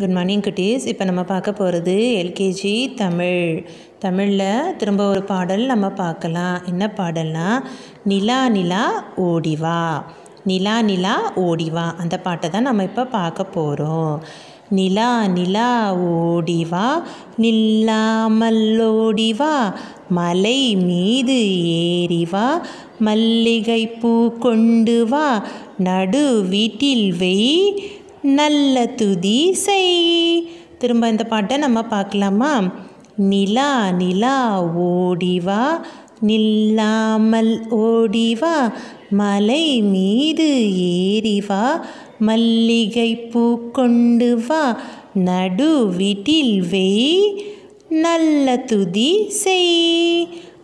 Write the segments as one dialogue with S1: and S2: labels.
S1: good morning குட்டீஸ் இப்போ நம்ம பார்க்க போகிறது எல்கேஜி தமிழ் தமிழில் திரும்ப ஒரு பாடல் நம்ம பார்க்கலாம் என்ன பாடல்னா நிலா நிலா ஓடிவா நிலா நிலா ஓடிவா அந்த பாட்டை தான் நம்ம இப்போ பார்க்க போகிறோம் நிலா நிலா ஓடிவா நில்லாமல் ஓடிவா மலை மீது ஏறிவா மல்லிகை பூ கொண்டு வா நடு வீட்டில் வெய் நல்ல துதி செய் திரும்ப இந்த பாட்டை நம்ம பார்க்கலாமா நிலா நிலா ஓடிவா நில்லாமல் ஓடிவா மலை மீது ஏறிவா மல்லிகை பூ கொண்டு வா நடுவிட்டில் வெய் நல்ல துதி செய்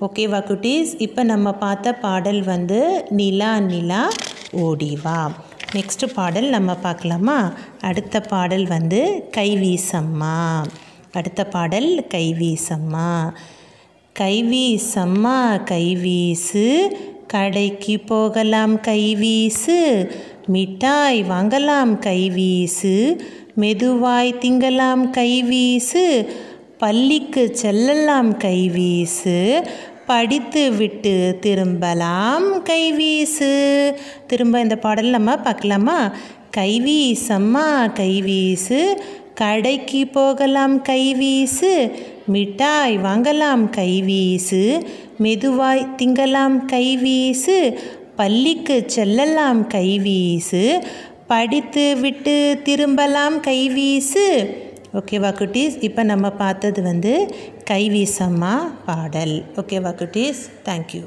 S1: ஓகேவா குட்டீஸ் இப்போ நம்ம பார்த்த பாடல் வந்து நிலா நிலா ஓடிவா நெக்ஸ்ட்டு பாடல் நம்ம பார்க்கலாமா அடுத்த பாடல் வந்து கைவீசம்மா அடுத்த பாடல் கைவீசம்மா கைவீசம்மா கைவீசு கடைக்கு போகலாம் கைவீசு மிட்டாய் வாங்கலாம் கைவீசு மெதுவாய் திங்கலாம் கைவீசு பள்ளிக்கு செல்லலாம் கைவீசு படித்துவிட்டு திரும்பலாம் கைவீசு திரும்ப இந்த பாடல் நம்ம பார்க்கலாமா கைவீசம்மா கைவீசு கடைக்கு போகலாம் கைவீசு மிட்டாய் வாங்கலாம் கைவீசு மெதுவாய் திங்கலாம் கைவீசு பள்ளிக்கு செல்லலாம் கைவீசு படித்து விட்டு திரும்பலாம் கைவீசு ஓகேவா குட்டீஸ் இப்போ நம்ம பார்த்தது வந்து கைவீசம்மா பாடல் ஓகேவா குட்டீஸ் தேங்க்யூ